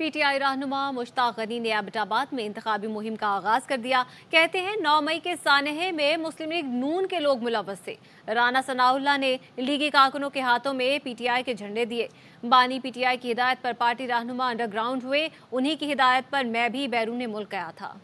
PTI रहनुमा मुश्ताक गनी ने एबटाबाद में इंतबी मुहिम का आगाज कर दिया कहते हैं नौ मई के सानहे में मुस्लिम लीग नून के लोग मुलवस थे राना सनाउल्ला ने लीगी कारकुनों के हाथों में पीटीआई के झंडे दिए बानी पीटीआई की हिदायत पर पार्टी रहनुमा अंडरग्राउंड हुए उन्हीं की हिदायत पर मैं भी बैरून मुल्क गया था